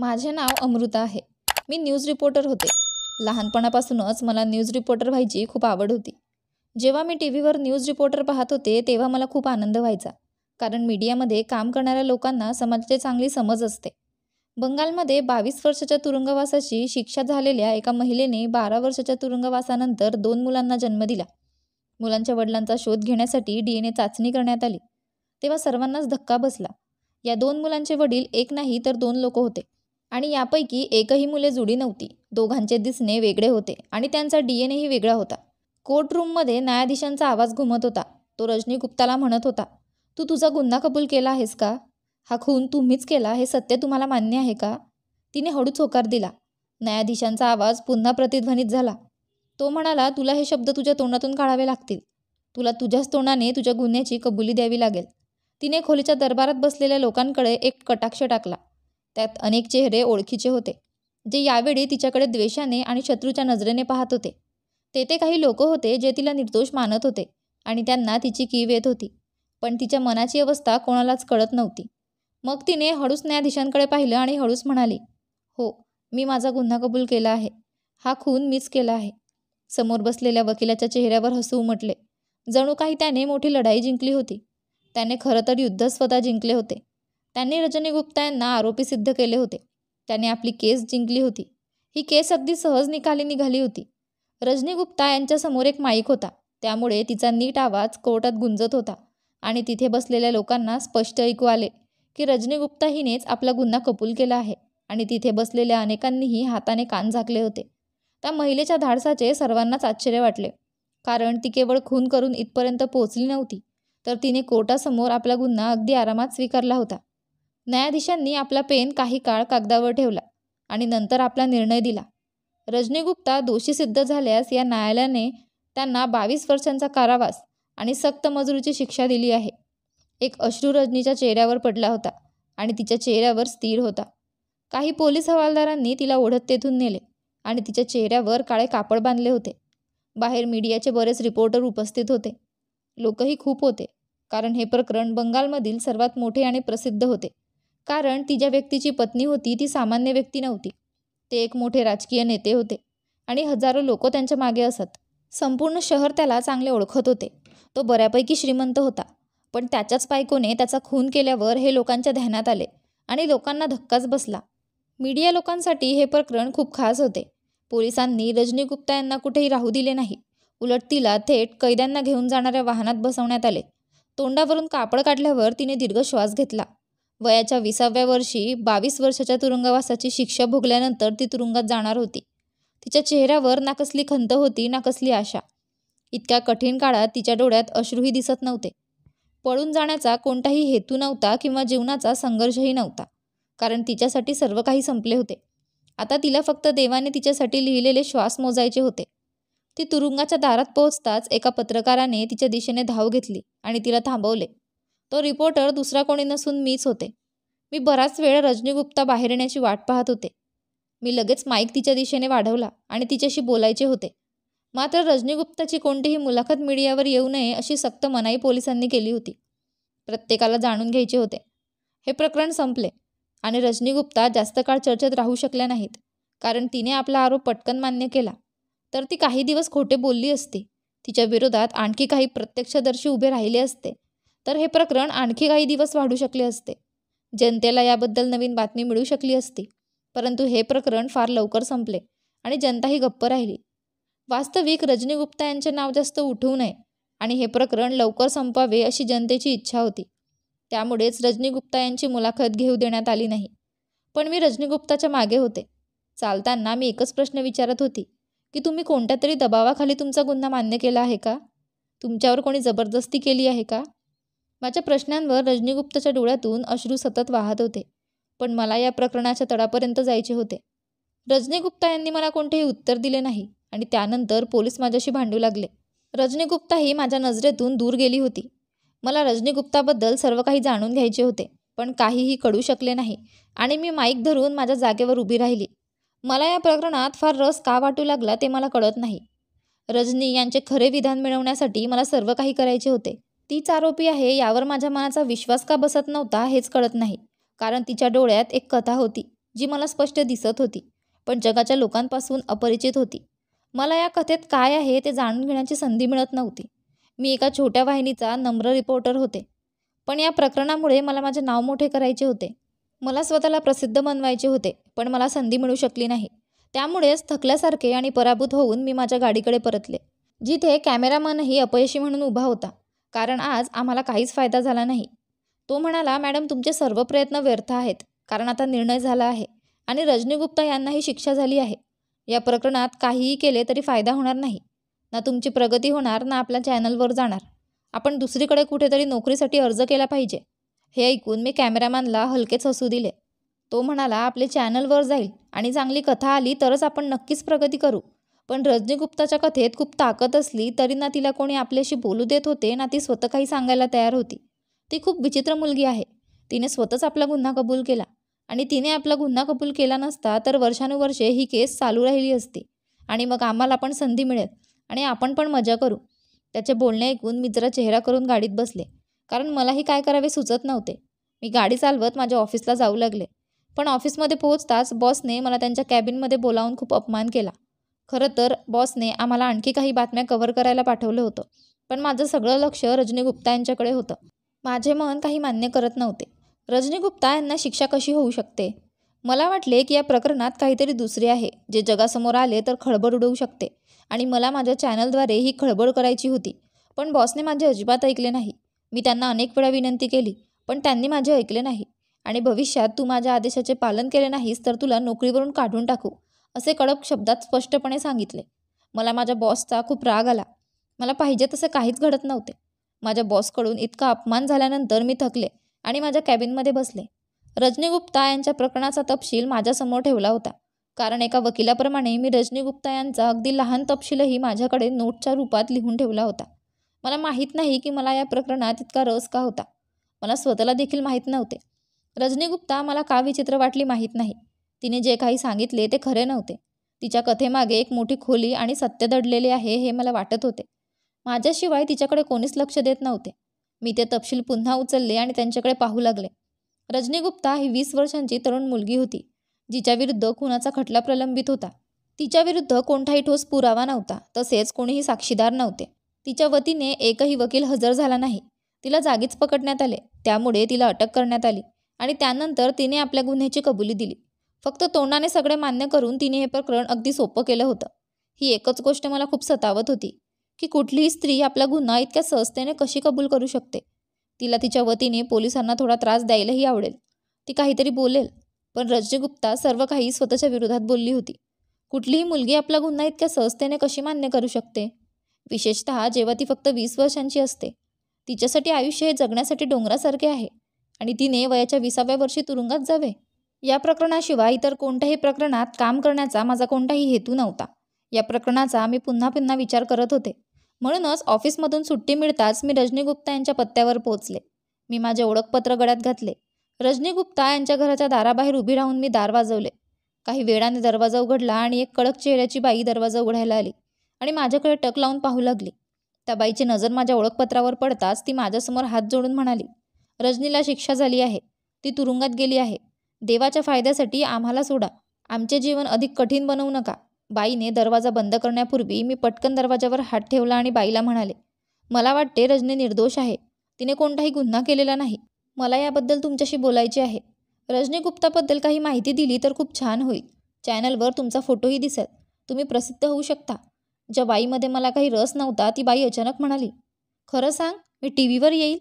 माझे नाव अमृता आहे मी news reporter होते लहानपणापासूनच मला न्यूज रिपोर्टर व्हायची खूप आवड होती जेव्हा मी टी व्हीवर न्यूज रिपोर्टर पाहत होते तेव्हा मला खूप आनंद व्हायचा कारण मीडियामध्ये काम करणाऱ्या लोकांना समाजाची चांगली समज असते बंगालमध्ये बावीस वर्षाच्या तुरुंगवासाची शिक्षा झालेल्या एका महिलेने बारा वर्षाच्या तुरुंगवासानंतर दोन मुलांना जन्म दिला मुलांच्या वडिलांचा शोध घेण्यासाठी डी एन ए चाचणी करण्यात आली तेव्हा सर्वांनाच धक्का बसला या दोन मुलांचे वडील एक नाही तर दोन लोक होते आणि यापैकी एकही मुले जुडी नव्हती दोघांचे दिसणे वेगळे होते आणि त्यांचा डी वेगळा होता कोर्ट रूममध्ये न्यायाधीशांचा आवाज घुमत होता तो रजनी गुप्ताला म्हणत होता तू तुझा गुन्हा कबूल केला आहेस का हा खून तुम्हीच केला हे सत्य तुम्हाला मान्य आहे का तिने हळूच होकार दिला न्यायाधीशांचा आवाज पुन्हा प्रतिध्वनित झाला तो म्हणाला तुला हे शब्द तुझ्या तोंडातून काढावे लागतील तुला तुझ्याच तोंडाने तुझ्या गुन्ह्याची कबुली द्यावी लागेल तिने खोलीच्या दरबारात बसलेल्या लोकांकडे एक कटाक्ष टाकला त्यात अनेक चेहरे ओळखीचे होते जे यावेळी तिच्याकडे द्वेषाने आणि शत्रूच्या नजरेने पाहत होते तेथे काही लोक होते जे तिला निर्दोष मानत होते आणि त्यांना तिची कीव येत होती पण तिच्या मनाची अवस्था कोणालाच कळत नव्हती मग तिने हळूच न्यायाधीशांकडे पाहिलं आणि हळूच म्हणाली हो मी माझा गुन्हा कबूल केला आहे हा खून मीच केला आहे समोर बसलेल्या वकिलाच्या चेहऱ्यावर हसू उमटले जणू काही त्याने मोठी लढाई जिंकली होती त्याने खरं तर युद्ध स्वतः जिंकले होते त्यांनी रजनी गुप्ता यांना आरोपी सिद्ध केले होते त्याने आपली केस जिंकली होती ही केस अगदी सहज निकाली निघाली होती रजनी गुप्ता यांच्यासमोर एक माईक होता त्यामुळे तिचा नीट आवाज कोर्टात गुंजत होता आणि तिथे बसलेल्या लोकांना स्पष्ट ऐकू आले की रजनी गुप्ता हिनेच आपला गुन्हा कबूल केला आहे आणि तिथे बसलेल्या अनेकांनीही हाताने कान झाकले होते त्या महिलेच्या धाडसाचे सर्वांनाच आश्चर्य वाटले कारण ती केवळ खून करून इथपर्यंत पोहोचली नव्हती तर तिने कोर्टासमोर आपला गुन्हा अगदी आरामात स्वीकारला होता न्यायाधीशांनी आपला पेन काही काळ कागदावर ठेवला आणि नंतर आपला निर्णय दिला रजनीगुप्ता दोषी सिद्ध झाल्यास या न्यायालयाने त्यांना बावीस वर्षांचा कारावास आणि सक्त मजुरीची शिक्षा दिली आहे एक अश्रू रजनीच्या चेहऱ्यावर पडला होता आणि तिच्या चेहऱ्यावर स्थिर होता काही पोलीस हवालदारांनी तिला ओढत तेथून नेले आणि तिच्या चेहऱ्यावर काळे कापड बांधले होते बाहेर मीडियाचे बरेच रिपोर्टर उपस्थित होते लोकही खूप होते कारण हे प्रकरण बंगालमधील सर्वात मोठे आणि प्रसिद्ध होते कारण ती ज्या व्यक्तीची पत्नी होती ती सामान्य व्यक्ती नव्हती ते एक मोठे राजकीय नेते होते आणि हजारो लोक त्यांच्या मागे असत संपूर्ण शहर त्याला चांगले ओळखत होते तो बऱ्यापैकी श्रीमंत होता पण त्याच्याच बायकोने त्याचा खून केल्यावर हे लोकांच्या ध्यानात आले आणि लोकांना धक्काच बसला मीडिया लोकांसाठी हे प्रकरण खूप खास होते पोलिसांनी रजनी गुप्ता यांना कुठेही राहू दिले नाही उलट तिला थेट कैद्यांना घेऊन जाणाऱ्या वाहनात बसवण्यात आले तोंडावरून कापड काढल्यावर तिने दीर्घ श्वास घेतला वयाच्या विसाव्या वर्षी बावीस वर्षाच्या तुरुंगवासाची शिक्षा भोगल्यानंतर ती तुरुंगात जाणार होती तिच्या चेहऱ्यावर ना कसली खंत होती ना कसली आशा इतक्या कठीण काळात तिच्या डोळ्यात अश्रूही दिसत नव्हते पळून जाण्याचा कोणताही हेतू नव्हता किंवा जीवनाचा संघर्षही नव्हता कारण तिच्यासाठी सर्व काही संपले होते आता तिला फक्त देवाने तिच्यासाठी लिहिलेले श्वास मोजायचे होते ती तुरुंगाच्या दारात पोहोचताच एका पत्रकाराने तिच्या दिशेने धाव घेतली आणि तिला थांबवले तो रिपोर्टर दुसरा कोणी नसून मीच होते मी बराच वेळ रजनी गुप्ता बाहेर येण्याची वाट पाहत होते मी लगेच माईक तिच्या दिशेने वाढवला आणि तिच्याशी बोलायचे होते मात्र रजनीगुप्ताची कोणतीही मुलाखत मीडियावर येऊ नये अशी सक्त मनाई पोलिसांनी केली होती प्रत्येकाला जाणून घ्यायचे होते हे प्रकरण संपले आणि रजनीगुप्ता जास्त काळ चर्चेत राहू शकल्या नाहीत कारण तिने आपला आरोप पटकन मान्य केला तर ती काही दिवस खोटे बोलली असती तिच्या विरोधात आणखी काही प्रत्यक्षदर्शी उभे राहिले असते तर हे प्रकरण आणखी काही दिवस वाढू शकले असते जनतेला याबद्दल नवीन बातमी मिळू शकली असती परंतु हे प्रकरण फार लवकर संपले आणि जनताही गप्प राहिली वास्तविक रजनी गुप्ता यांचे नाव जास्त उठवू नये आणि हे प्रकरण लवकर संपावे अशी जनतेची इच्छा होती त्यामुळेच रजनी गुप्ता यांची मुलाखत घेऊ देण्यात आली नाही पण मी रजनी गुप्ताच्या मागे होते चालताना मी एकच प्रश्न विचारत होती की तुम्ही कोणत्या तरी दबावाखाली तुमचा गुन्हा मान्य केला आहे का तुमच्यावर कोणी जबरदस्ती केली आहे का माझ्या प्रश्नांवर रजनीगुप्तच्या डोळ्यातून अश्रू सतत वाहत होते पण मला या प्रकरणाच्या तळापर्यंत जायचे होते रजनीगुप्ता यांनी मला कोणतेही उत्तर दिले नाही आणि त्यानंतर पोलीस माझ्याशी भांडू लागले रजनीगुप्ता ही माझ्या नजरेतून दूर गेली होती मला रजनीगुप्ताबद्दल सर्व काही जाणून घ्यायचे होते पण काहीही कळू शकले नाही आणि मी माईक धरून माझ्या जागेवर उभी राहिली मला या प्रकरणात फार रस का वाटू लागला ते मला कळत नाही रजनी यांचे खरे विधान मिळवण्यासाठी मला सर्व काही करायचे होते तीच आरोपी आहे यावर माझ्या मनाचा विश्वास का बसत नव्हता हेच कळत नाही कारण तिच्या डोळ्यात एक कथा होती जी मला स्पष्ट दिसत होती पण जगाच्या लोकांपासून अपरिचित होती मला या कथेत काय आहे ते जाणून घेण्याची संधी मिळत नव्हती मी एका छोट्या वाहिनीचा नम्र रिपोर्टर होते पण या प्रकरणामुळे मला माझे नाव मोठे करायचे होते मला स्वतःला प्रसिद्ध बनवायचे होते पण मला संधी मिळू शकली नाही त्यामुळेच थकल्यासारखे आणि पराभूत होऊन मी माझ्या गाडीकडे परतले जिथे कॅमेरामनही अपयशी म्हणून उभा होता कारण आज आम्हाला काहीच फायदा झाला नाही तो म्हणाला मॅडम तुमचे सर्व प्रयत्न व्यर्थ आहेत कारण आता निर्णय झाला आहे आणि रजनीगुप्ता यांनाही शिक्षा झाली आहे या प्रकरणात काहीही केले तरी फायदा होणार नाही ना तुमची प्रगती होणार ना आपल्या चॅनलवर जाणार आपण दुसरीकडे कुठेतरी नोकरीसाठी अर्ज केला पाहिजे हे ऐकून मी कॅमेरामॅनला हलकेच हसू दिले तो म्हणाला आपले चॅनलवर जाईल आणि चांगली कथा आली तरच आपण नक्कीच प्रगती करू पण रजनीगुप्ताच्या कथेत खूप ताकद असली तरी ना तिला कोणी आपल्याशी बोलू देत होते ना ती स्वतः काही सांगायला तयार होती ती खूप विचित्र मुलगी आहे तिने स्वतःच आपला गुन्हा कबूल केला आणि तिने आपला गुन्हा कबूल केला नसता तर वर्षानुवर्षे ही केस चालू राहिली असती आणि मग आम्हाला पण संधी मिळेल आणि आपण पण मजा करू त्याचे बोलणे ऐकून मी जरा चेहरा करून गाडीत बसले कारण मलाही काय करावे सुचत नव्हते मी गाडी चालवत माझ्या ऑफिसला जाऊ लागले पण ऑफिसमध्ये पोहोचताच बॉसने मला त्यांच्या कॅबिनमध्ये बोलावून खूप अपमान केला खरं तर बॉसने आम्हाला आणखी काही बातम्या कव्हर करायला पाठवलं होतं पण माझं सगळं लक्ष रजनी गुप्ता यांच्याकडे होतं माझे मन काही मान्य करत नव्हते रजनी गुप्ता यांना शिक्षा कशी होऊ शकते मला वाटले की या प्रकरणात काहीतरी दुसरे आहे जे जगासमोर आले तर खळबळ उडवू शकते आणि मला माझ्या चॅनलद्वारे ही खळबळ करायची होती पण बॉसने माझे अजिबात ऐकले नाही मी त्यांना अनेक वेळा विनंती केली पण त्यांनी माझे ऐकले नाही आणि भविष्यात तू माझ्या आदेशाचे पालन केले नाहीस तर तुला नोकरीवरून काढून टाकू असे कडक शब्दात स्पष्टपणे सांगितले मला माझ्या बॉसचा खूप राग आला मला पाहिजे तसे काहीच घडत नव्हते माझ्या बॉसकडून इतका अपमान झाल्यानंतर मी थकले आणि माझ्या कॅबिनमध्ये बसले रजनी गुप्ता यांच्या प्रकरणाचा तपशील माझ्यासमोर ठेवला होता कारण एका वकिलाप्रमाणे मी रजनी गुप्ता यांचा अगदी लहान तपशीलही माझ्याकडे नोटच्या रूपात लिहून ठेवला होता मला माहीत नाही की मला या प्रकरणात इतका रस का होता मला स्वतःला देखील माहीत नव्हते रजनी गुप्ता मला का विचित्र वाटली माहीत नाही तिने जे काही सांगितले ते खरे नव्हते तिच्या कथेमागे एक मोठी खोली आणि सत्य दडलेले आहे हे मला वाटत होते माझ्याशिवाय तिच्याकडे कोणीच लक्ष देत नव्हते मी ते तपशील पुन्हा उचलले आणि त्यांच्याकडे पाहू लागले रजनी गुप्ता ही वीस वर्षांची तरुण मुलगी होती जिच्याविरुद्ध खुनाचा खटला प्रलंबित होता तिच्याविरुद्ध कोणताही ठोस पुरावा नव्हता तसेच कोणीही साक्षीदार नव्हते तिच्या वतीने एकही वकील हजर झाला नाही तिला जागीच पकडण्यात आले त्यामुळे तिला अटक करण्यात आली आणि त्यानंतर तिने आपल्या गुन्ह्याची कबुली दिली फक्त तोंडाने सगळे मान्य करून तिने हे प्रकरण अगदी सोपं केलं होतं ही एकच गोष्ट मला खूप सतावत होती की कुठलीही स्त्री आपला गुन्हा इतक्या सहजतेने कशी कबूल करू शकते तिला तिच्या वतीने पोलिसांना थोडा त्रास द्यायलाही आवडेल ती काहीतरी बोलेल पण गुप्ता सर्व काही स्वतःच्या विरोधात बोलली होती कुठलीही मुलगी आपला गुन्हा इतक्या सहजतेने कशी मान्य करू शकते विशेषत जेव्हा ती फक्त वीस वर्षांची असते तिच्यासाठी आयुष्य हे जगण्यासाठी डोंगरासारखे आहे आणि तिने वयाच्या विसाव्या वर्षी तुरुंगात जावे या प्रकरणाशिवाय इतर कोणत्याही प्रकरणात काम करण्याचा माझा कोणताही हेतू नव्हता या प्रकरणाचा मी पुन्हा पुन्हा विचार करत होते म्हणूनच ऑफिसमधून सुट्टी मिळताच मी रजनी गुप्ता यांच्या पत्त्यावर पोहोचले मी माझे ओळखपत्र गळ्यात घातले रजनी गुप्ता यांच्या घराच्या दाराबाहेर उभी राहून मी दार वाजवले काही वेळाने दरवाजा उघडला आणि एक कडक चेहऱ्याची बाई दरवाजा उघडायला आली आणि माझ्याकडे टक लावून पाहू लागली त्या बाईची नजर माझ्या ओळखपत्रावर पडताच ती माझ्यासमोर हात जोडून म्हणाली रजनीला शिक्षा झाली आहे ती तुरुंगात गेली आहे देवाच्या फायद्यासाठी आम्हाला सोडा आमचे जीवन अधिक कठीण बनवू नका बाईने दरवाजा बंद करण्यापूर्वी मी पटकन दरवाजावर हात ठेवला आणि बाईला म्हणाले मला वाटते रजनी निर्दोष आहे तिने कोणताही गुन्हा केलेला नाही मला याबद्दल तुमच्याशी बोलायचे आहे रजनी गुप्ताबद्दल काही माहिती दिली तर खूप छान होईल चॅनलवर तुमचा फोटोही दिसत तुम्ही प्रसिद्ध होऊ शकता ज्या बाईमध्ये मला काही रस नव्हता ती बाई अचानक म्हणाली खरं सांग मी टी व्हीवर येईल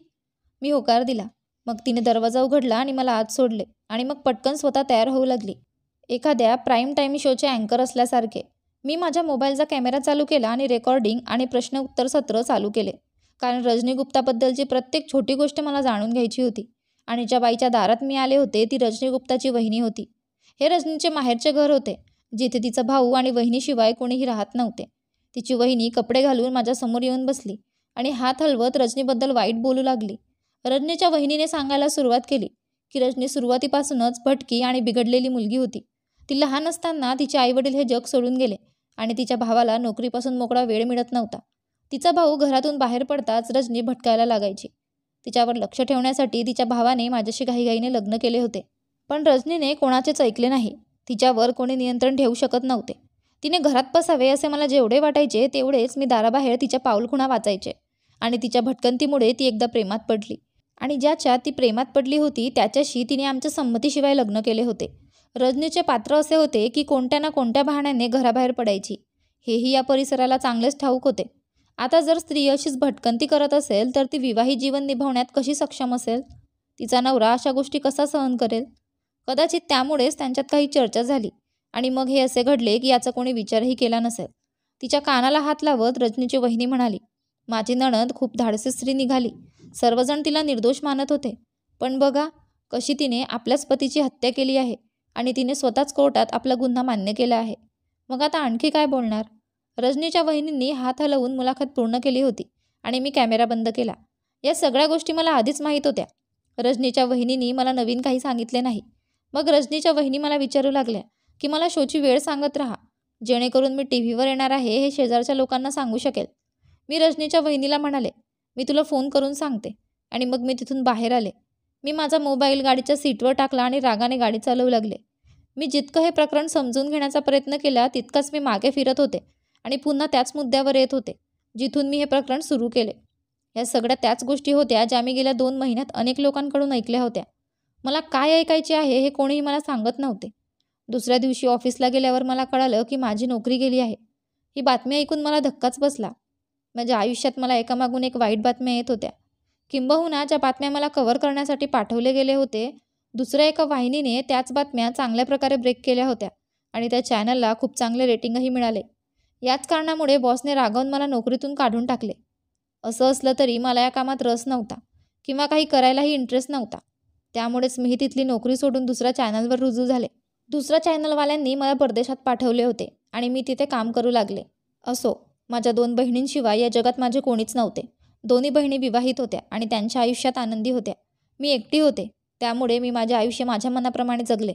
मी होकार दिला मग तिने दरवाजा उघडला आणि मला आत सोडले आणि मग पटकन स्वतः तयार होऊ लागली एखाद्या प्राईम टाईम शोचे अँकर असल्यासारखे मी माझ्या मोबाईलचा कॅमेरा चालू केला आणि रेकॉर्डिंग आणि प्रश्न उत्तर सत्र चालू केले कारण रजनी गुप्ताबद्दलची प्रत्येक छोटी गोष्ट मला जाणून घ्यायची होती आणि ज्या बाईच्या दारात मी आले होते ती रजनी गुप्ताची वहिनी होती हे रजनीचे माहेरचे घर होते जिथे तिचा भाऊ आणि वहिनीशिवाय कोणीही राहत नव्हते तिची वहिनी कपडे घालून माझ्यासमोर येऊन बसली आणि हात हलवत रजनीबद्दल वाईट बोलू लागली रजनीच्या वहिनीने सांगायला सुरुवात केली की रजनी सुरुवातीपासूनच भटकी आणि बिघडलेली मुलगी होती ती लहान असताना तिचे आईवडील हे जग सोडून गेले आणि तिच्या भावाला नोकरीपासून मोकळा वेळ मिळत नव्हता तिचा भाऊ घरातून बाहेर पडताच रजनी भटकायला लागायची तिच्यावर लक्ष ठेवण्यासाठी तिच्या भावाने माझ्याशी घाईघाईने लग्न केले होते पण रजनीने कोणाचेच ऐकले नाही तिच्यावर कोणी नियंत्रण ठेवू शकत नव्हते तिने घरात पसावे असे मला जेवढे वाटायचे तेवढेच मी दाराबाहेर तिच्या पाऊलखुणा वाचायचे आणि तिच्या भटकंतीमुळे ती एकदा प्रेमात पडली आणि ज्याच्या ती प्रेमात पडली होती त्याच्याशी तिने आमच्या संमतीशिवाय लग्न केले होते रजनीचे पात्र असे होते की कोणत्या ना कोणत्या बहाण्याने घराबाहेर पडायची हेही या परिसराला चांगलेच ठाऊक होते आता जर स्त्री अशीच भटकंती करत असेल तर ती विवाही जीवन निभावण्यात कशी सक्षम असेल तिचा नवरा अशा गोष्टी कसा सहन करेल कदाचित त्यामुळेच त्यांच्यात काही चर्चा झाली आणि मग हे असे घडले की याचा कोणी विचारही केला नसेल तिच्या कानाला हात लावत रजनीची वहिनी म्हणाली माझी नणद खूप धाडसी स्त्री निघाली सर्वजण तिला निर्दोष मानत होते पण बघा कशी तिने आपल्याच पतीची हत्या केली आहे आणि तिने स्वतःच कोर्टात आपला गुन्हा मान्य केला आहे मग आता आणखी काय बोलणार रजनीच्या वहिनींनी हात हलवून मुलाखत पूर्ण केली होती आणि मी कॅमेरा बंद केला या सगळ्या गोष्टी मला आधीच माहीत होत्या रजनीच्या वहिनींनी मला नवीन काही सांगितले नाही मग रजनीच्या वहिनी मला विचारू लागल्या की मला शोची वेळ सांगत राहा जेणेकरून मी टी व्हीवर येणार आहे हे शेजारच्या लोकांना सांगू शकेल मी रजनीच्या वहिनीला म्हणाले मी तुला फोन करून सांगते आणि मग मी तिथून बाहेर आले मी माझा मोबाईल गाडीच्या सीटवर टाकला आणि रागाने गाडी चालवू लागले मी जितकं हे प्रकरण समजून घेण्याचा प्रयत्न केला तितकाच मी मागे फिरत होते आणि पुन्हा त्याच मुद्द्यावर येत होते जिथून मी हे प्रकरण सुरू केले या सगळ्या त्याच गोष्टी होत्या ज्या मी गेल्या दोन महिन्यात अनेक लोकांकडून ऐकल्या होत्या मला काय ऐकायचे आहे हे कोणीही मला सांगत नव्हते दुसऱ्या दिवशी ऑफिसला गेल्यावर मला कळालं की माझी नोकरी गेली आहे ही बातमी ऐकून मला धक्काच बसला माझ्या म्हणजे आयुष्यात मला एकामागून एक वाईट बातम्या येत होत्या किंबहुना ज्या बातम्या मला कव्हर करण्यासाठी पाठवले गेले होते दुसऱ्या एका वाहिनीने त्याच बातम्या चांगल्या प्रकारे ब्रेक केल्या होत्या आणि त्या चॅनलला खूप चांगले रेटिंगही मिळाले याच कारणामुळे बॉसने रागवून मला नोकरीतून काढून टाकले असं असलं तरी मला या कामात रस नव्हता किंवा काही करायलाही इंटरेस्ट नव्हता त्यामुळेच मी तिथली नोकरी सोडून दुसऱ्या चॅनलवर रुजू झाले दुसऱ्या चॅनलवाल्यांनी मला परदेशात पाठवले होते आणि मी तिथे काम करू लागले असो माझ्या दोन बहिणींशिवाय या जगात माझे कोणीच नव्हते दोन्ही बहिणी विवाहित होत्या आणि त्यांच्या आयुष्यात आनंदी होत्या मी एकटी होते त्यामुळे मी माझे आयुष्य माझ्या मनाप्रमाणे जगले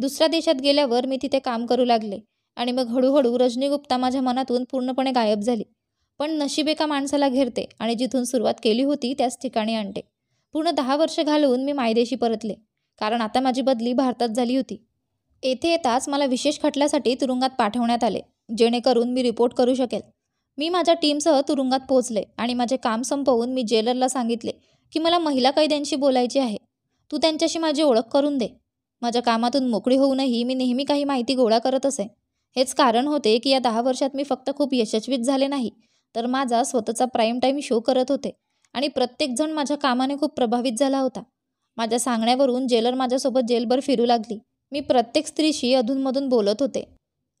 दुसऱ्या देशात गेल्यावर मी तिथे काम करू लागले आणि मग हळूहळू रजनी गुप्ता माझ्या मनातून पूर्णपणे गायब झाली पण नशीब एका माणसाला घेरते आणि जिथून सुरुवात केली होती त्याच ठिकाणी आणते पूर्ण दहा वर्ष घालवून मी मायदेशी परतले कारण आता माझी बदली भारतात झाली होती येथे येताच मला विशेष खटल्यासाठी तुरुंगात पाठवण्यात आले जेणेकरून मी रिपोर्ट करू शकेल मी माझ्या टीमसह तुरुंगात पोहोचले आणि माझे काम संपवून मी जेलरला सांगितले की मला महिला कैद्यांशी बोलायची आहे तू त्यांच्याशी माझी ओळख करून दे माझ्या कामातून मोकळी होऊनही मी नेहमी काही माहिती गोळा करत असे हेच कारण होते की या दहा वर्षात मी फक्त खूप यशस्वीच झाले नाही तर माझा स्वतःचा प्राईम टाईम शो करत होते आणि प्रत्येकजण माझ्या कामाने खूप प्रभावित झाला होता माझ्या सांगण्यावरून जेलर माझ्यासोबत जेलभर फिरू लागली मी प्रत्येक स्त्रीशी अधूनमधून बोलत होते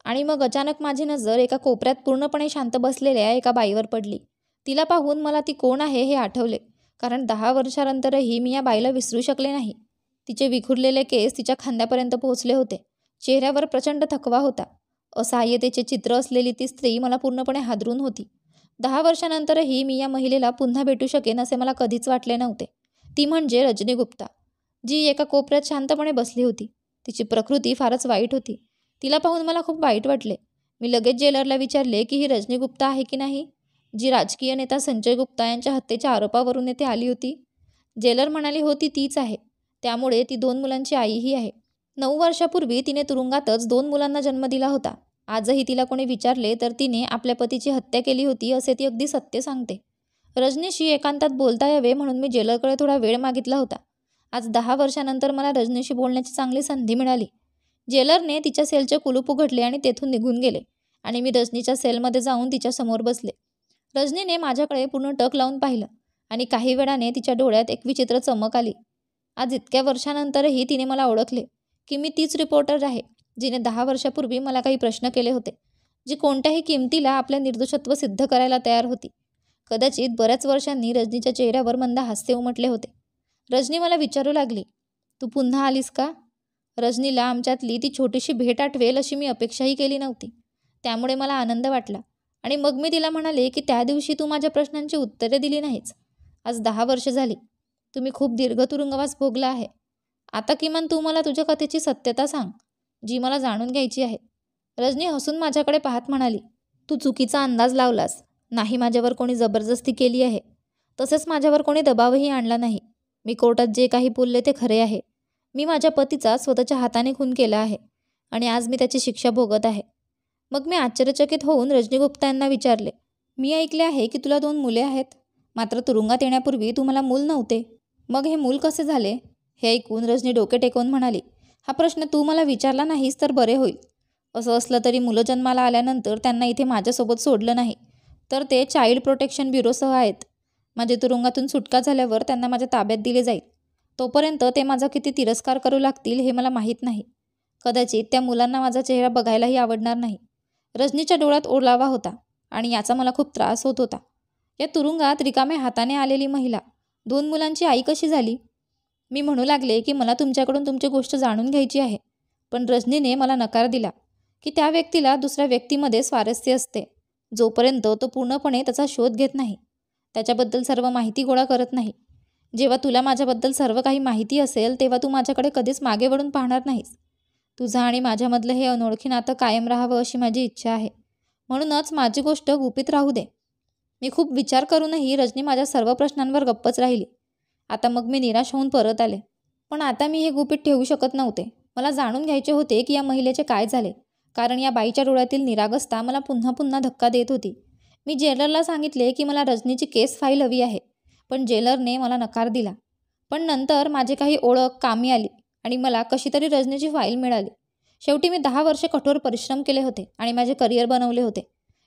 आणि मग अचानक माझी नजर एका कोपऱ्यात पूर्णपणे शांत बसलेल्या एका बाईवर पडली तिला पाहून मला ती कोण आहे हे आठवले कारण दहा वर्षानंतरही मी या बाईला विसरू शकले नाही तिचे विखुरलेले केस तिच्या खांद्यापर्यंत पोहोचले होते चेहऱ्यावर प्रचंड थकवा होता असहाय्यतेचे चित्र असलेली ती स्त्री मला पूर्णपणे हादरून होती दहा वर्षानंतरही मी या महिलेला पुन्हा भेटू शकेन असे मला कधीच वाटले नव्हते ती म्हणजे रजनी गुप्ता जी एका कोपऱ्यात शांतपणे बसली होती तिची प्रकृती फारच वाईट होती तिला पाहून मला खूप वाईट वाटले मी लगेच जेलरला विचारले की ही रजनी गुप्ता आहे की नाही जी राजकीय नेता संजय गुप्ता यांच्या हत्येच्या आरोपावरून येथे आली होती जेलर म्हणाली होती तीच आहे त्यामुळे ती दोन मुलांची आईही आहे नऊ वर्षापूर्वी तिने तुरुंगातच दोन मुलांना जन्म दिला होता आजही तिला कोणी विचारले तर तिने आपल्या पतीची हत्या केली होती असे ती अगदी सत्य सांगते रजनीशी एकांतात बोलता यावे म्हणून मी जेलरकडे थोडा वेळ मागितला होता आज दहा वर्षानंतर मला रजनीशी बोलण्याची चांगली संधी मिळाली जेलरने तिच्या सेलचे कुलूप उघडले आणि तेथून निघून गेले आणि मी रजनीच्या सेलमध्ये जाऊन तिच्या समोर बसले रजनीने माझ्याकडे पूर्ण टक लावून पाहिलं आणि काही वेळाने तिच्या डोळ्यात एक विचित्र चमक आली आज इतक्या वर्षानंतरही तिने मला ओळखले की मी तीच रिपोर्टर आहे जिने दहा वर्षापूर्वी मला काही प्रश्न केले होते जी कोणत्याही किमतीला आपले निर्दोषत्व सिद्ध करायला तयार होती कदाचित बऱ्याच वर्षांनी रजनीच्या चेहऱ्यावर मंद हास्य उमटले होते रजनी मला विचारू लागली तू पुन्हा आलीस का रजनीला आमच्यातली ती छोटीशी भेट आठवेल अशी मी अपेक्षाही केली नव्हती त्यामुळे मला आनंद वाटला आणि मग मी तिला म्हणाले की त्या दिवशी तू माझ्या प्रश्नांची उत्तरे दिली नाहीच आज दहा वर्ष झाली तुम्ही खूप दीर्घ तुरुंगवास भोगला आहे आता किमान तू मला तुझ्या कथेची सत्यता सांग जी मला जाणून घ्यायची आहे रजनी हसून माझ्याकडे पाहत म्हणाली तू चुकीचा अंदाज लावलास नाही माझ्यावर कोणी जबरदस्ती केली आहे तसेच माझ्यावर कोणी दबावही आणला नाही मी कोर्टात जे काही बोलले ते खरे आहे मी माझ्या पतीचा स्वतःच्या हाताने खून केला आहे आणि आज मी त्याची शिक्षा भोगत आहे मग मी आश्चर्यचकित होऊन रजनीगुप्ता यांना विचारले मी ऐकले आहे की तुला दोन मुले आहेत मात्र तुरुंगात येण्यापूर्वी मला मूल नव्हते मग हे मूल कसे झाले हे ऐकून रजनी डोके टेकवून म्हणाली हा प्रश्न तू मला विचारला नाहीस तर बरे होईल असं असलं तरी मुलं जन्माला आल्यानंतर त्यांना इथे माझ्यासोबत सोडलं नाही तर ते चाइल्ड प्रोटेक्शन ब्युरोसह आहेत माझ्या तुरुंगातून सुटका झाल्यावर त्यांना माझ्या ताब्यात दिले जाईल तोपर्यंत ते माझा किती तिरस्कार करू लागतील हे मला माहीत नाही कदाचित त्या मुलांना माझा चेहरा बघायलाही आवडणार नाही रजनीच्या डोळ्यात ओलावा होता आणि याचा मला खूप त्रास होत होता या तुरुंगात रिकाम्या हाताने आलेली महिला दोन मुलांची आई कशी झाली मी म्हणू लागले की मला तुमच्याकडून तुमची गोष्ट जाणून घ्यायची आहे पण रजनीने मला नकार दिला की त्या व्यक्तीला दुसऱ्या व्यक्तीमध्ये स्वारस्य असते जोपर्यंत तो पूर्णपणे त्याचा शोध घेत नाही त्याच्याबद्दल सर्व माहिती गोळा करत नाही जेव्हा तुला माझ्याबद्दल सर्व काही माहिती असेल तेव्हा तू माझ्याकडे कधीच मागे वळून पाहणार नाहीस तुझं आणि माझ्यामधलं हे अनोळखी नातं कायम राहावं अशी माझी इच्छा आहे म्हणूनच माझी गोष्ट गुपित राहू दे मी खूप विचार करूनही रजनी माझ्या सर्व प्रश्नांवर गप्पच राहिली आता मग मी निराश होऊन परत आले पण आता मी हे गुपित ठेवू शकत नव्हते मला जाणून घ्यायचे होते की या महिलेचे काय झाले कारण या बाईच्या डोळ्यातील निरागस्ता मला पुन्हा पुन्हा धक्का देत होती मी जेलरला सांगितले की मला रजनीची केस फाईल हवी आहे पण जेलरने मला नकार दिला पण नंतर माझी काही ओळख कामी आली आणि मला तरी रजनीची फाईल मिळाली शेवटी मी दहा वर्षे कठोर परिश्रम केले होते आणि माझे करिअर बनवले होते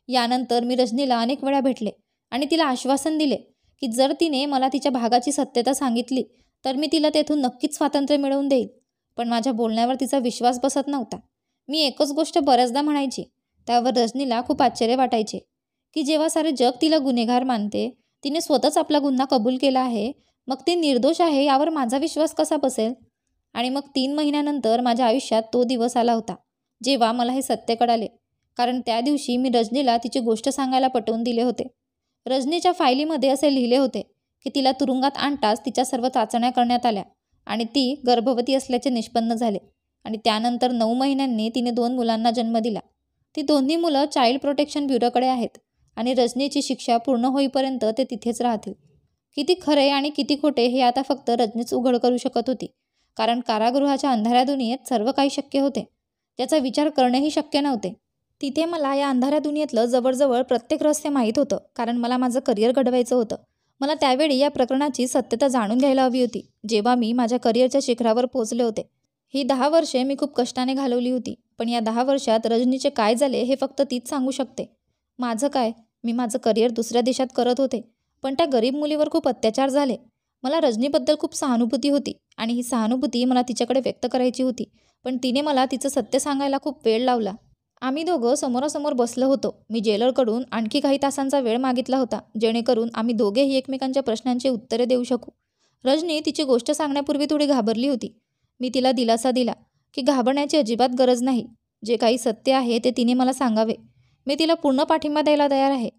यानंतर मी रजनीला अनेक वेळा भेटले आणि तिला आश्वासन दिले की जर तिने मला तिच्या भागाची सत्यता सांगितली तर मी तिला तेथून नक्कीच स्वातंत्र्य मिळवून देईल पण माझ्या बोलण्यावर तिचा विश्वास बसत नव्हता मी एकच गोष्ट बऱ्याचदा म्हणायची त्यावर रजनीला खूप आश्चर्य वाटायचे की जेव्हा सारे जग तिला गुन्हेगार मानते तिने स्वतःच आपला गुन्हा कबूल केला आहे मग ती निर्दोष आहे यावर माझा विश्वास कसा बसेल आणि मग तीन महिन्यानंतर माझ्या आयुष्यात तो दिवस आला होता जेव्हा मला हे सत्य कळाले कारण त्या दिवशी मी रजनीला तिची गोष्ट सांगायला पटवून दिले होते रजनीच्या फायलीमध्ये असे लिहिले होते की तिला तुरुंगात आणताच तिच्या सर्व चाचण्या करण्यात आल्या आणि ती गर्भवती असल्याचे निष्पन्न झाले आणि त्यानंतर नऊ महिन्यांनी तिने दोन मुलांना जन्म दिला ती दोन्ही मुलं चाइल्ड प्रोटेक्शन ब्युरोकडे आहेत आणि रजनीची शिक्षा पूर्ण होईपर्यंत ते तिथेच राहतील किती खरे आणि किती खोटे हे आता फक्त रजनीच उघड करू शकत होती कारण कारागृहाच्या अंधाऱ्या दुनियेत सर्व काही शक्य होते त्याचा विचार करणेही शक्य नव्हते तिथे मला या अंधाऱ्या दुनियेतलं जवळजवळ प्रत्येक रहस्य माहीत होतं कारण मला माझं करिअर घडवायचं होतं मला त्यावेळी या प्रकरणाची सत्यता जाणून घ्यायला हवी होती जेव्हा मी माझ्या करिअरच्या शिखरावर पोहोचले होते ही दहा वर्षे मी खूप कष्टाने घालवली होती पण या दहा वर्षात रजनीचे काय झाले हे फक्त तीच सांगू शकते माझं काय मी माझं करिअर दुसऱ्या देशात करत होते पण त्या गरीब मुलीवर खूप अत्याचार झाले मला रजनीबद्दल खूप सहानुभूती होती आणि ही सहानुभूती मला तिच्याकडे व्यक्त करायची होती पण तिने मला तिचं सत्य सांगायला खूप वेळ लावला आम्ही दोघं समोरासमोर बसलो होतो मी जेलरकडून आणखी काही तासांचा वेळ मागितला होता जेणेकरून आम्ही दोघेही एकमेकांच्या प्रश्नांची उत्तरे देऊ शकू रजनी तिची गोष्ट सांगण्यापूर्वी थोडी घाबरली होती मी तिला दिलासा दिला की घाबरण्याची अजिबात गरज नाही जे काही सत्य आहे ते तिने मला सांगावे मी तिला पूर्ण पाठिंबा द्यायला तयार आहे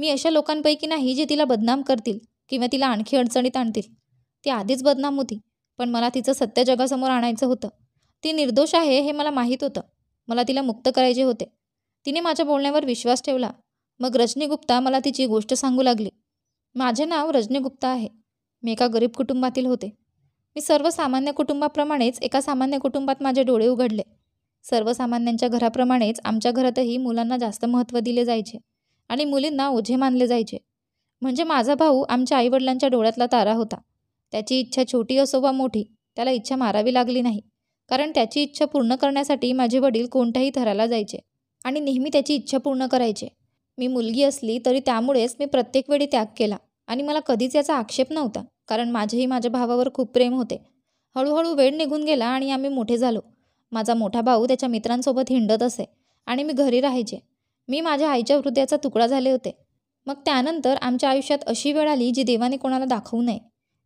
मी अशा लोकांपैकी नाही जे तिला बदनाम करतील किंवा तिला आणखी अडचणीत आणतील ती आधीच बदनाम होती पण मला तिचं सत्य जगासमोर आणायचं होतं ती निर्दोष आहे हे मला माहीत होतं मला तिला मुक्त करायचे होते तिने माझ्या बोलण्यावर विश्वास ठेवला मग रजनी गुप्ता मला तिची गोष्ट सांगू लागली माझे नाव रजनी गुप्ता आहे मी एका गरीब कुटुंबातील होते मी सर्वसामान्य कुटुंबाप्रमाणेच एका सामान्य कुटुंबात माझे डोळे उघडले सर्वसामान्यांच्या घराप्रमाणेच आमच्या घरातही मुलांना जास्त महत्त्व दिले जायचे आणि मुलींना ओझे मानले जायचे म्हणजे माझा भाऊ आमच्या आईवडिलांच्या डोळ्यातला तारा होता त्याची इच्छा छोटी असो वा मोठी त्याला इच्छा मारावी लागली नाही कारण त्याची इच्छा पूर्ण करण्यासाठी माझे वडील कोणत्याही थराला जायचे आणि नेहमी त्याची इच्छा पूर्ण करायचे मी मुलगी असली तरी त्यामुळेच मी प्रत्येक वेळी त्याग केला आणि मला कधीच याचा आक्षेप नव्हता कारण माझेही माझ्या भावावर खूप प्रेम होते हळूहळू वेळ निघून गेला आणि आम्ही मोठे झालो माझा मोठा भाऊ त्याच्या मित्रांसोबत हिंडत असे आणि मी घरी राहायचे मी माझ्या आईच्या हृदयाचा तुकडा झाले होते मग त्यानंतर आमच्या आयुष्यात अशी वेळ आली जी देवाने कोणाला दाखवू नये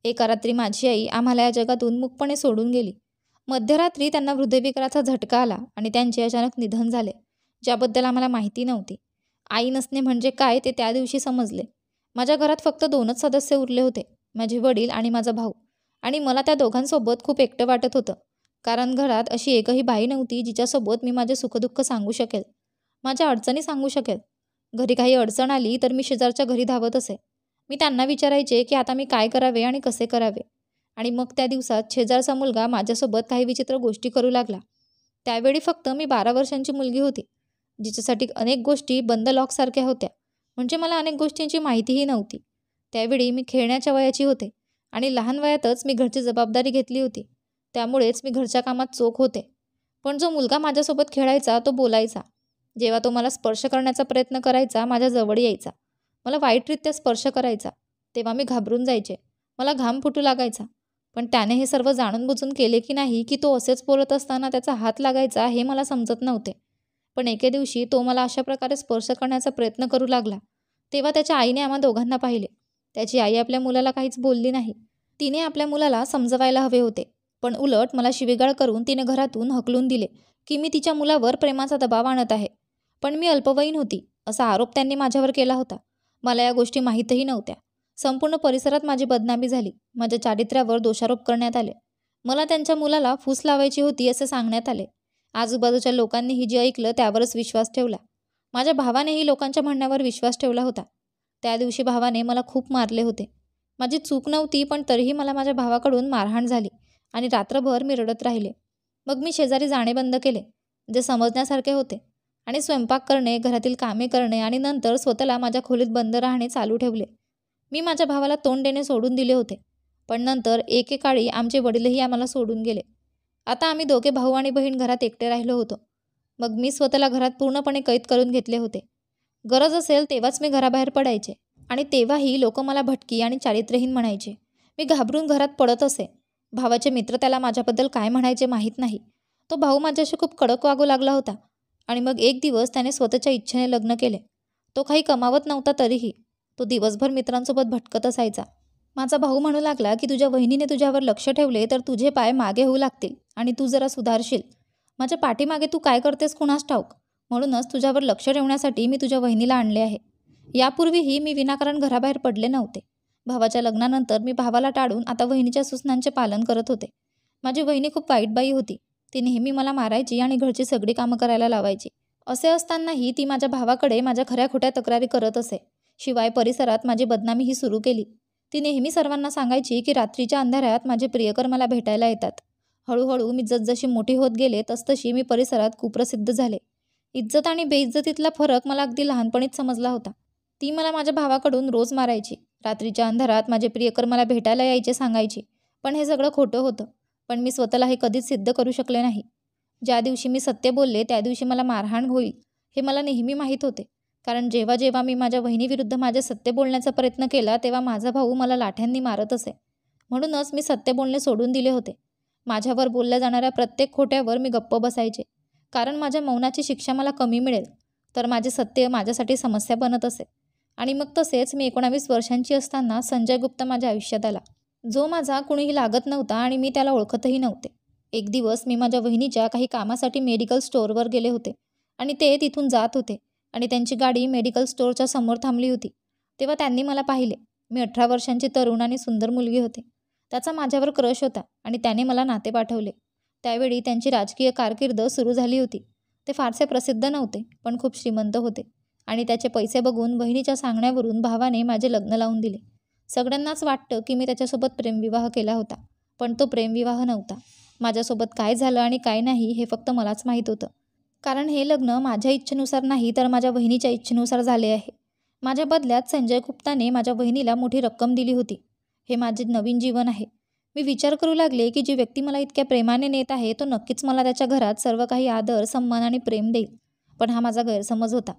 एका रात्री माझी आई आम्हाला या जगातून मुकपणे सोडून गेली मध्यरात्री त्यांना हृदयविकाराचा झटका आला आणि त्यांचे अचानक निधन झाले ज्याबद्दल आम्हाला माहिती नव्हती आई नसणे म्हणजे काय ते त्या दिवशी समजले माझ्या घरात फक्त दोनच सदस्य उरले होते माझे वडील आणि माझा भाऊ आणि मला त्या दोघांसोबत खूप एकटं वाटत होतं कारण घरात अशी एकही बाई नव्हती जिच्यासोबत मी माझे सुखदुःख सांगू शकेल माझ्या अडचणी सांगू शकेल घरी काही अडचण आली तर मी शेजारच्या घरी धावत असे मी त्यांना विचारायचे की आता मी काय करावे आणि कसे करावे आणि मग त्या दिवसात शेजारचा मुलगा माझ्यासोबत काही विचित्र गोष्टी करू लागला त्यावेळी फक्त मी बारा वर्षांची मुलगी होती जिच्यासाठी अनेक गोष्टी बंद लॉकसारख्या होत्या म्हणजे मला अनेक गोष्टींची माहितीही नव्हती त्यावेळी मी खेळण्याच्या वयाची होते आणि लहान वयातच मी घरची जबाबदारी घेतली होती त्यामुळेच मी घरच्या कामात चोख होते पण जो मुलगा माझ्यासोबत खेळायचा तो बोलायचा जेव्हा तो मला स्पर्श करण्याचा प्रयत्न करायचा माझ्या यायचा मला वाईटरित्या स्पर्श करायचा तेव्हा मी घाबरून जायचे मला घाम फुटू लागायचा पण त्याने हे सर्व जाणून बुजून केले की नाही की तो असेच बोलत असताना त्याचा हात लागायचा हे मला समजत नव्हते पण एके दिवशी तो मला अशा प्रकारे स्पर्श करण्याचा प्रयत्न करू लागला तेव्हा त्याच्या आईने आम्हा दोघांना पाहिले त्याची आई आपल्या मुलाला काहीच बोलली नाही तिने आपल्या मुलाला समजवायला हवे होते पण उलट मला शिवेगाळ करून तिने घरातून हकलून दिले की मी तिच्या मुलावर प्रेमाचा दबाव आणत आहे पण मी अल्पवयीन होती असा आरोप त्यांनी माझ्यावर केला होता मला या गोष्टी माहीतही नव्हत्या संपूर्ण परिसरात माझी बदनामी झाली माझ्या चारित्र्यावर दोषारोप करण्यात आले मला त्यांच्या मुलाला फूस लावायची होती असे सांगण्यात आले आजूबाजूच्या लोकांनीही जे ऐकलं त्यावरच विश्वास ठेवला माझ्या भावानेही लोकांच्या म्हणण्यावर विश्वास ठेवला होता त्या दिवशी भावाने मला खूप मारले होते माझी चूक नव्हती पण तरीही मला माझ्या भावाकडून मारहाण झाली आणि रात्रभर मी रडत राहिले मग मी शेजारी जाणे बंद केले जे समजण्यासारखे होते आणि स्वयंपाक करणे घरातील कामे करणे आणि नंतर स्वतःला माझ्या खोलीत बंद राहणे चालू ठेवले मी माझ्या भावाला तोंड देणे सोडून दिले होते पण नंतर एकेकाळी आमचे वडीलही आम्हाला सोडून गेले आता आम्ही दोघे भाऊ आणि बहीण घरात एकटे राहिलो होतो मग मी स्वतःला घरात पूर्णपणे कैद करून घेतले होते गरज असेल तेव्हाच मी घराबाहेर पडायचे आणि तेव्हाही लोक मला भटकी आणि चारित्र्यहीन म्हणायचे मी घाबरून घरात पडत असे भावाचे मित्र त्याला माझ्याबद्दल काय म्हणायचे माहीत नाही तो भाऊ माझ्याशी खूप कडक वागू लागला होता आणि मग एक दिवस त्याने स्वतःच्या इच्छेने लग्न केले तो काही कमावत नव्हता तरीही तो दिवसभर मित्रांसोबत भटकत असायचा माझा भाऊ म्हणू लागला की तुझ्या वहिनीने तुझ्यावर लक्ष ठेवले तर तुझे पाय मागे होऊ लागतील आणि तू जरा सुधारशील माझ्या पाठीमागे तू काय करतेस कुणास ठाऊक म्हणूनच तुझ्यावर लक्ष ठेवण्यासाठी मी तुझ्या वहिनीला आणले आहे यापूर्वीही मी विनाकारण घराबाहेर पडले नव्हते भावाच्या लग्नानंतर मी भावाला टाळून आता वहिनीच्या सूचनांचे पालन करत होते माझी वहिनी खूप वाईट बाई होती ती नेहमी मला मारायची आणि घरची सगळी कामं करायला लावायची असे असतानाही ती माझ्या भावाकडे माझ्या खऱ्या खोट्या तक्रारी करत असे शिवाय परिसरात माझी बदनामी ही सुरू केली ती नेहमी सर्वांना सांगायची की रात्रीच्या अंधारात माझे प्रियकर मला भेटायला येतात हळूहळू मी जसजशी मोठी होत गेले तसतशी मी परिसरात कुप्रसिद्ध झाले इज्जत आणि बेइज्जतीतला फरक मला अगदी लहानपणीच समजला होता ती मला माझ्या भावाकडून रोज मारायची रात्रीच्या अंधारात माझे प्रियकर मला भेटायला यायचे सांगायचे पण हे सगळं खोटं होतं पण मी स्वतःला हे कधीच सिद्ध करू शकले नाही ज्या दिवशी मी सत्य बोलले त्या दिवशी मला मारहाण होईल हे मला नेहमी माहीत होते कारण जेव्हा जेव्हा मी माझ्या वहिनीविरुद्ध माझे सत्य बोलण्याचा प्रयत्न केला तेव्हा माझा भाऊ मला लाठ्यांनी मारत असे म्हणूनच मी सत्य बोलणे सोडून दिले होते माझ्यावर बोलल्या जाणाऱ्या प्रत्येक खोट्यावर मी गप्प बसायचे कारण माझ्या मौनाची शिक्षा मला कमी मिळेल तर माझे सत्य माझ्यासाठी समस्या बनत असे आणि मग तसेच मी एकोणावीस वर्षांची असताना संजय गुप्ता माझ्या आयुष्यात आला जो माझा कुणीही लागत नव्हता आणि मी त्याला ओळखतही नव्हते एक दिवस मी माझ्या वहिनीच्या काही कामासाठी मेडिकल स्टोअरवर गेले होते आणि ते तिथून जात होते आणि त्यांची गाडी मेडिकल स्टोअरच्या समोर थांबली होती तेव्हा त्यांनी मला पाहिले मी अठरा वर्षांची तरुण आणि सुंदर मुलगी होते त्याचा माझ्यावर क्रश होता आणि त्याने मला नाते पाठवले त्यावेळी त्यांची राजकीय कारकीर्द सुरू झाली होती ते फारसे प्रसिद्ध नव्हते पण खूप श्रीमंत होते आणि त्याचे पैसे बघून बहिणीच्या सांगण्यावरून भावाने माझे लग्न लावून दिले सगळ्यांनाच वाटतं की मी त्याच्यासोबत प्रेमविवाह केला होता पण तो प्रेमविवाह नव्हता माझ्यासोबत काय झालं आणि काय नाही हे फक्त मलाच माहीत होतं कारण हे लग्न माझ्या इच्छेनुसार नाही तर माझ्या बहिणीच्या इच्छेनुसार झाले आहे माझ्या बदल्यात संजय गुप्ताने माझ्या बहिणीला मोठी रक्कम दिली होती हे माझे नवीन जीवन आहे मी विचार करू लागले की जी व्यक्ती मला इतक्या प्रेमाने नेत आहे तो नक्कीच मला त्याच्या घरात सर्व काही आदर सन्मान आणि प्रेम देईल पण हा माझा गैरसमज होता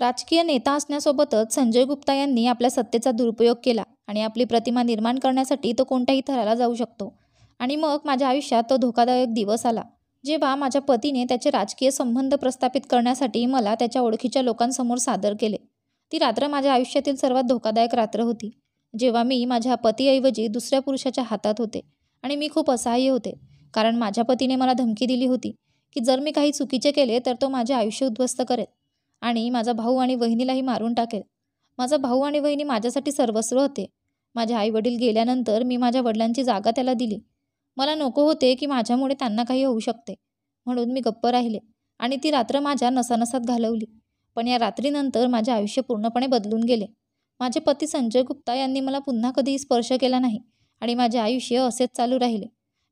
राजकीय नेता असण्यासोबतच संजय गुप्ता यांनी आपल्या सत्तेचा दुरुपयोग केला आणि आपली प्रतिमा निर्माण करण्यासाठी तो कोणत्याही थराला जाऊ शकतो आणि मग माझ्या आयुष्यात तो धोकादायक दिवस आला जेव्हा माझ्या पतीने त्याचे राजकीय संबंध प्रस्थापित करण्यासाठी मला त्याच्या ओळखीच्या लोकांसमोर सादर केले ती रात्र माझ्या आयुष्यातील सर्वात धोकादायक रात्र होती जेव्हा मी माझ्या पतीऐवजी दुसऱ्या पुरुषाच्या हातात होते आणि मी खूप असहाय्य होते कारण माझ्या पतीने मला धमकी दिली होती की जर मी काही चुकीचे केले तर तो माझे आयुष्य उद्ध्वस्त करेल आणि माझा भाऊ आणि वहिनीलाही मारून टाकेल माझा भाऊ आणि वहिनी माझ्यासाठी सर्वस्व होते माझे आईवडील गेल्यानंतर मी माझ्या वडिलांची जागा त्याला दिली मला नको होते की माझ्यामुळे त्यांना काही होऊ शकते म्हणून मी गप्प राहिले आणि ती रात्र माझ्या नसानसात घालवली पण या रात्रीनंतर माझे आयुष्य पूर्णपणे बदलून गेले माझे पती संजय गुप्ता यांनी मला पुन्हा कधीही स्पर्श केला नाही आणि माझे आयुष्य असेच चालू राहिले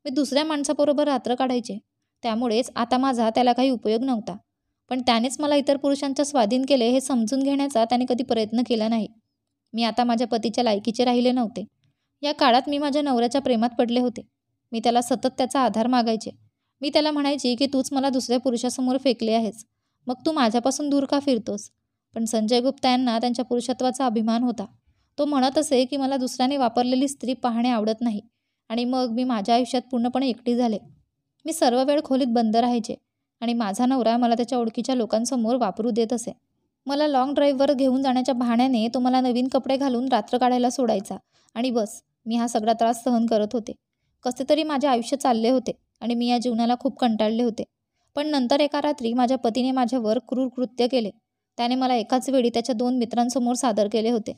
मी दुसऱ्या माणसाबरोबर रात्र काढायचे त्यामुळेच आता माझा त्याला काही उपयोग नव्हता पण त्यानेच मला इतर पुरुषांच्या स्वाधीन केले हे समजून घेण्याचा त्याने कधी प्रयत्न केला नाही मी आता माझ्या पतीच्या लायकीचे राहिले नव्हते या काळात मी माझ्या नवऱ्याच्या प्रेमात पडले होते मी त्याला सतत त्याचा आधार मागायचे मी त्याला म्हणायची की तूच मला दुसऱ्या पुरुषासमोर फेकले आहेस मग तू माझ्यापासून दूर का फिरतोस पण संजय गुप्ता यांना त्यांच्या पुरुषत्वाचा अभिमान होता तो म्हणत असे की मला दुसऱ्याने वापरलेली स्त्री पाहणे आवडत नाही आणि मग मी माझ्या आयुष्यात पूर्णपणे एकटी झाले मी सर्व वेळ खोलीत बंद राहायचे आणि माझा नवरा मला त्याच्या ओळखीच्या लोकांसमोर वापरू देत असे मला लाँग ड्राईव्हवर घेऊन जाण्याच्या बहाण्याने तो मला नवीन कपडे घालून रात्र काढायला सोडायचा आणि बस मी हा सगळा त्रास सहन करत होते कसे तरी माझे आयुष्य चालले होते आणि मी या जीवनाला खूप कंटाळले होते पण नंतर एका रात्री माझ्या पतीने माझ्यावर क्रूर कृत्य केले त्याने मला एकाच वेळी त्याच्या दोन मित्रांसमोर सादर केले होते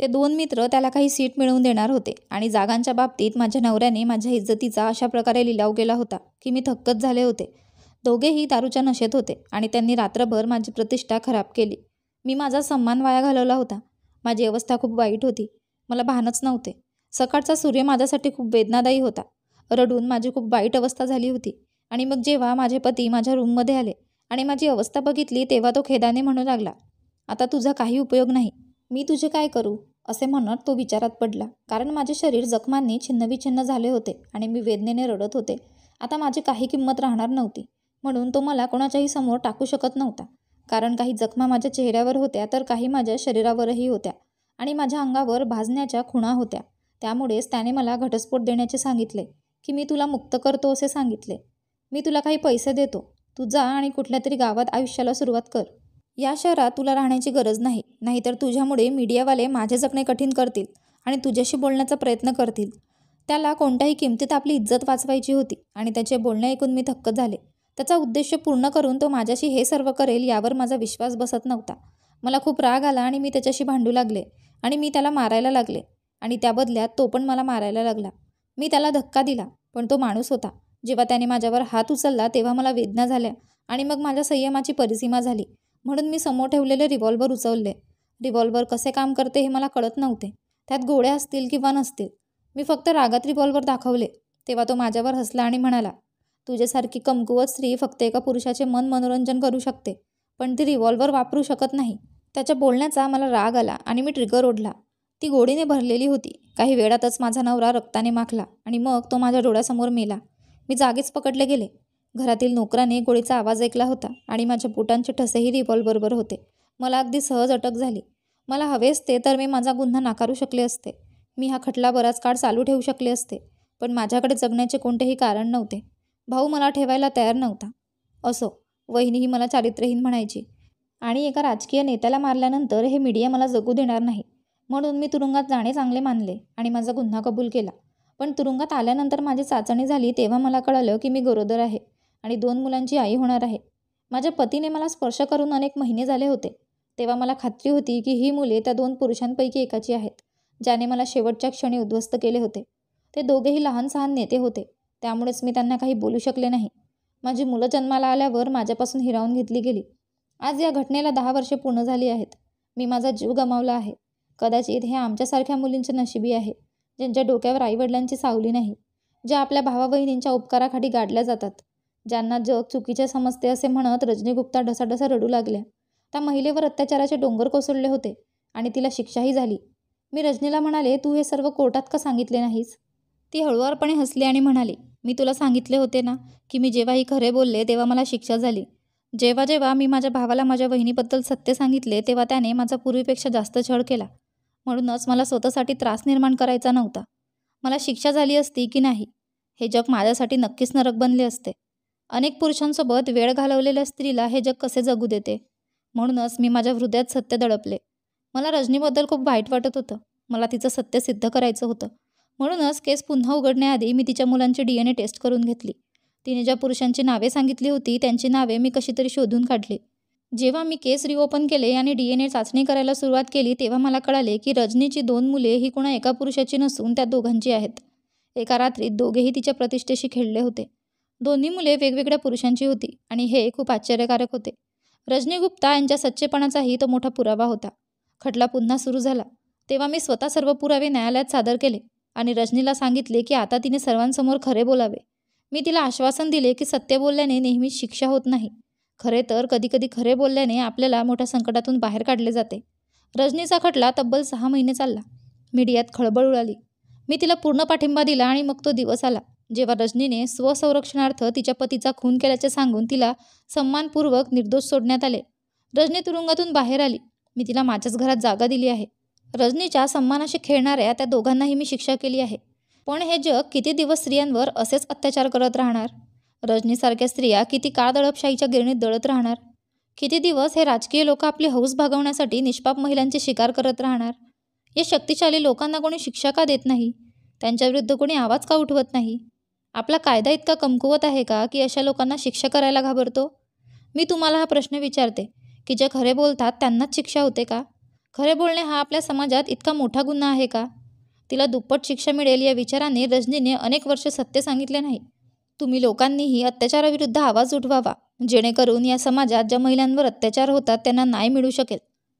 ते दोन मित्र त्याला काही सीट मिळवून देणार होते आणि जागांच्या बाबतीत माझ्या नवऱ्याने माझ्या इज्जतीचा अशा प्रकारे लिलाव केला होता की मी थक्कच झाले होते दोघेही दारूच्या नशेत होते आणि त्यांनी रात्रभर माझी प्रतिष्ठा खराब केली मी माझा सन्मान वाया घालवला होता माझी अवस्था खूप वाईट होती मला भानच नव्हते सकाळचा सूर्य माझ्यासाठी खूप वेदनादायी होता रडून माझी खूप वाईट अवस्था झाली होती आणि मग जेव्हा माझे पती माझ्या रूममध्ये आले आणि माझी अवस्था बघितली तेव्हा तो खेदाने म्हणू लागला आता तुझा काही उपयोग नाही मी तुझे काय करू असे म्हणत तो विचारात पडला कारण माझे शरीर जखमांनी छिन्नविछिन्न झाले होते आणि मी वेदनेने रडत होते आता माझी काही किंमत राहणार नव्हती म्हणून तो मला कोणाच्याही समोर टाकू शकत नव्हता कारण काही जखमा माझ्या चेहऱ्यावर होत्या तर काही माझ्या शरीरावरही होत्या आणि माझ्या अंगावर भाजण्याच्या खुणा होत्या त्यामुळेच त्याने मला घटस्फोट देण्याचे सांगितले की मी तुला मुक्त करतो असे सांगितले मी तुला काही पैसे देतो तू जा आणि कुठल्या तरी गावात आयुष्याला सुरुवात कर या शहरात तुला राहण्याची गरज नाही नाहीतर तुझ्यामुळे मीडियावाले माझे जगणे कठीण करतील आणि तुझ्याशी बोलण्याचा प्रयत्न करतील त्याला कोणत्याही किमतीत आपली इज्जत वाचवायची होती आणि त्याचे बोलणे ऐकून मी थक्क झाले त्याचा उद्देश पूर्ण करून तो माझ्याशी हे सर्व करेल यावर माझा विश्वास बसत नव्हता मला खूप राग आला आणि मी त्याच्याशी भांडू लागले आणि मी त्याला मारायला लागले आणि त्या बदल्यात तो पण मला मारायला लागला मी त्याला धक्का दिला पण तो माणूस होता जेव्हा त्याने माझ्यावर हात उचलला तेव्हा मला वेदना झाल्या आणि मग माझ्या संयमाची परिसीमा झाली म्हणून मी समोर ठेवलेले रिव्हॉल्वर उचलले रिव्हॉल्वर कसे काम करते हे मला कळत नव्हते त्यात गोळ्या असतील किंवा नसतील मी फक्त रागात रिव्हॉल्वर दाखवले तेव्हा तो माझ्यावर हसला आणि म्हणाला तुझ्यासारखी कमकुवत स्त्री फक्त एका पुरुषाचे मन मनोरंजन करू शकते पण ती रिव्हॉल्वर वापरू शकत नाही त्याच्या बोलण्याचा मला राग आला आणि मी ट्रिगर ओढला ती गोडीने भरलेली होती काही वेळातच माझा नवरा रक्ताने माखला आणि मग तो माझ्या डोळ्यासमोर मेला मी जागीच पकडले गेले घरातील नोकराने गोळीचा आवाज ऐकला होता आणि माझ्या बुटांचे ठसेही रिव्हॉल्वरवर होते मला अगदी सहज अटक झाली मला हवे असते तर मी माझा गुन्हा नाकारू शकले असते मी हा खटला बराच काळ चालू ठेवू शकले असते पण माझ्याकडे जगण्याचे कोणतेही कारण नव्हते भाऊ मला ठेवायला तयार नव्हता असो वहिनीही मला चारित्र्यहीन म्हणायची आणि एका राजकीय नेत्याला मारल्यानंतर हे मीडिया मला जगू देणार नाही म्हणून मी तुरुंगात जाणे चांगले मानले आणि माझा गुन्हा कबूल केला पण तुरुंगात आल्यानंतर माझी चाचणी झाली तेव्हा मला कळलं की मी गरोदर आहे आणि दोन मुलांची आई होणार आहे माझ्या पतीने मला स्पर्श करून अनेक महिने झाले होते तेव्हा मला खात्री होती की ही मुले त्या दोन पुरुषांपैकी एकाची आहेत ज्याने मला शेवटच्या क्षणी उद्ध्वस्त केले होते ते दोघेही लहान सहान नेते होते त्यामुळेच मी त्यांना काही बोलू शकले नाही माझी मुलं जन्माला आल्यावर माझ्यापासून हिरावून घेतली गेली आज या घटनेला दहा वर्षे पूर्ण झाली आहेत मी माझा जीव गमावला आहे कदाचित हे आमच्यासारख्या मुलींचे नशिबी आहे ज्यांच्या डोक्यावर आईवडिलांची सावली नाही ज्या आपल्या भावा बहिणींच्या उपकाराखाली गाडल्या जातात ज्यांना जग चुकीचे समजते असे म्हणत रजनी गुप्ता ढसाढसा रडू लागल्या त्या महिलेवर अत्याचाराचे डोंगर कोसळले होते आणि तिला शिक्षाही झाली मी रजनीला म्हणाले तू हे सर्व कोर्टात का सांगितले नाहीस ती हळूवारपणे हसली आणि म्हणाली मी तुला सांगितले होते ना की मी जेव्हाही खरे बोलले तेव्हा मला शिक्षा झाली जेव्हा जेव्हा मी माझ्या भावाला माझ्या बहिणीबद्दल सत्य सांगितले तेव्हा त्याने माझा पूर्वीपेक्षा जास्त छळ केला म्हणूनच मला स्वतःसाठी त्रास निर्माण करायचा नव्हता मला शिक्षा झाली असती की नाही हे जग माझ्यासाठी नक्कीच नरक बनले असते अनेक पुरुषांसोबत वेळ घालवलेल्या स्त्रीला हे जग कसे जगू देते म्हणूनच मी माझ्या हृदयात सत्य दडपले मला रजनीबद्दल खूप वाईट वाटत होतं मला तिचं सत्य सिद्ध करायचं होतं म्हणूनच केस पुन्हा उघडण्याआधी मी तिच्या मुलांची डी एन ए टेस्ट करून घेतली तिने ज्या पुरुषांची नावे सांगितली होती त्यांची नावे मी तरी शोधून काढली जेव्हा मी केस रिओपन केले आणि डी एन ए चाचणी करायला सुरुवात केली तेव्हा मला कळाले की रजनीची दोन मुले ही कुणा एका पुरुषाची नसून त्या दोघांची आहेत एका रात्रीत दोघेही तिच्या प्रतिष्ठेशी खेळले होते दोन्ही मुले वेगवेगळ्या पुरुषांची होती आणि हे खूप आश्चर्यकारक होते रजनी गुप्ता यांच्या सच्चेपणाचाही तो मोठा पुरावा होता खटला पुन्हा सुरू झाला तेव्हा मी स्वतः सर्व पुरावे न्यायालयात सादर केले आणि रजनीला सांगितले की आता तिने सर्वांसमोर खरे बोलावे मी तिला आश्वासन दिले की सत्य बोलल्याने नेहमीच शिक्षा होत नाही खरे तर कधीकधी खरे बोलल्याने आपल्याला मोठ्या संकटातून बाहेर काढले जाते रजनीचा खटला तब्बल सहा महिने चालला मीडियात खळबळ उडाली मी तिला पूर्ण पाठिंबा दिला आणि मग तो दिवस आला जेव्हा रजनीने स्वसंरक्षणार्थ तिच्या पतीचा खून केल्याचे सांगून तिला सन्मानपूर्वक निर्दोष सोडण्यात आले रजनी तुरुंगातून बाहेर आली मी तिला माझ्याच घरात जागा दिली आहे रजनीच्या सन्मानाशी खेळणाऱ्या त्या दोघांनाही मी शिक्षा केली आहे पण हे जग किती दिवस स्त्रियांवर असेच अत्याचार करत राहणार रजनीसारख्या स्त्रिया किती काळ दडपशाहीच्या गिरणीत दळत राहणार किती दिवस हे राजकीय लोक आपली हौस भागवण्यासाठी निष्पाप महिलांची शिकार करत राहणार या शक्तिशाली लोकांना कोणी शिक्षा का देत नाही त्यांच्याविरुद्ध कोणी आवाज का उठवत नाही आपला कायदा इतका कमकुवत आहे का की अशा लोकांना शिक्षा करायला घाबरतो मी तुम्हाला हा प्रश्न विचारते की जे खरे बोलतात त्यांनाच शिक्षा होते का खरे बोलणे हा आपल्या समाजात इतका मोठा गुन्हा आहे का तिला दुप्पट शिक्षा मिळेल या विचाराने रजनीने अनेक वर्ष सत्य सांगितले नाही तुम्ही लोकांनीही अत्याचाराविरुद्ध आवाज उठवावा जेणेकरून या समाजात ज्या महिलांवर अत्याचार होतात त्यांना न्याय मिळू शकेल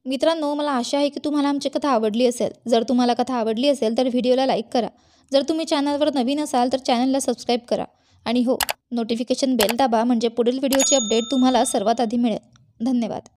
मित्रांनो मला आशा आहे की तुम्हाला आमची कथा आवडली असेल जर तुम्हाला कथा आवडली असेल तर व्हिडिओला लाईक करा जर तुम्ही चॅनलवर नवीन असाल तर चॅनलला सबस्क्राईब करा आणि हो नोटिफिकेशन बेल दाबा म्हणजे पुढील व्हिडिओची अपडेट तुम्हाला सर्वात आधी मिळेल धन्यवाद